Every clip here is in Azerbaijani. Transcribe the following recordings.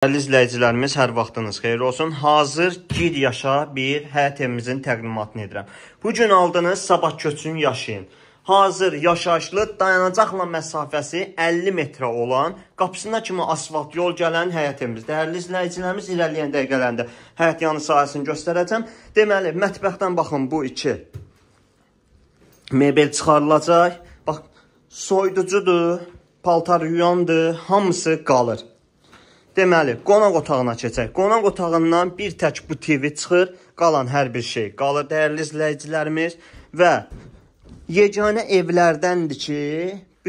Dəyərli izləyicilərimiz, hər vaxtınız xeyir olsun. Hazır Gir Yaşa bir həyətimizin təqdimatını edirəm. Bu gün aldınız, sabah köçün yaşayın. Hazır yaşayışlı dayanacaqla məsafəsi 50 metrə olan, qapısına kimi asfalt yol gələn həyətimiz. Dəyərli izləyicilərimiz, irəliləyən dəqiqələrində həyət yanı sahəsini göstərəcəm. Deməli, mətbəxdən baxın bu iki mebel çıxarılacaq. Bax, soyuducudur, paltar yuyandır, hamısı qalır. Deməli, qonaq otağına keçək. Qonaq otağından bir tək bu TV çıxır, qalan hər bir şey qalır dəyərli izləyicilərimiz və yeganə evlərdəndir ki,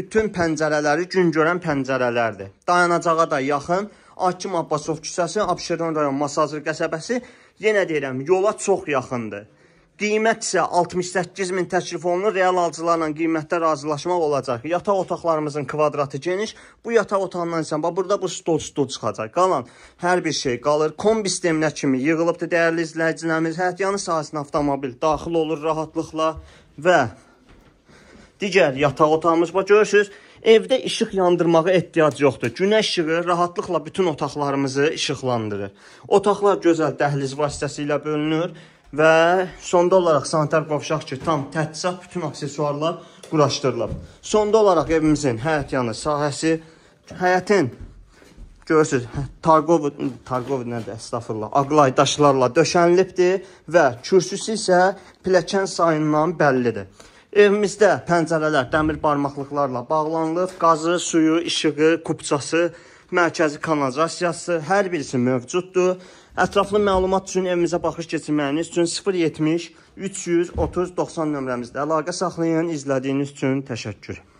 bütün pəncərələri gün görən pəncərələrdir. Dayanacağa da yaxın Akim Abbasov küçəsi, Abşeron rayon Masazır qəsəbəsi, yenə deyirəm, yola çox yaxındır. Qiymət isə 68 min təklif olunur. Real alıcılarla qiymətdə razılaşmaq olacaq. Yataq otaqlarımızın kvadratı geniş. Bu yataq otağından isə bax burada bu stol-stol çıxacaq. Qalan hər bir şey qalır. Kombi sisteminə kimi yığılıbdı dəyərli izləyicilərimiz. Hədyanı sahəsinə avtomobil daxil olur rahatlıqla və digər yataq otağımız bax görürsüz. Evdə işıq yandırmağa ehtiyac yoxdur. Günəş işığı rahatlıqla bütün otaqlarımızı işıqlandırır. Otaqlar gözəl dəhliz vasitəsilə bölünür. Və sonda olaraq sanitar qovşaq ki, tam təchizat bütün aksesuarlar quraşdırılıb. Sonda olaraq evimizin həyət yanı sahəsi, həyətin görürsüz, hə, Targov Targov nədir? Əstəğfurullah. Aqlay daşlarla döşənilibdir və kürsüsü isə pilləkən sayından bəllidir. Evimizdə pəncərələr dəmir barmaqlıqlarla bağlanılıb, qazı, suyu, işığı, kupçası mərkəzi kanalizasiyası, hər birisi mövcuddur. Ətraflı məlumat üçün evimizə baxış keçirməyiniz üçün 070 330 90 nömrəmizdə əlaqə saxlayın. İzlədiyiniz üçün təşəkkür.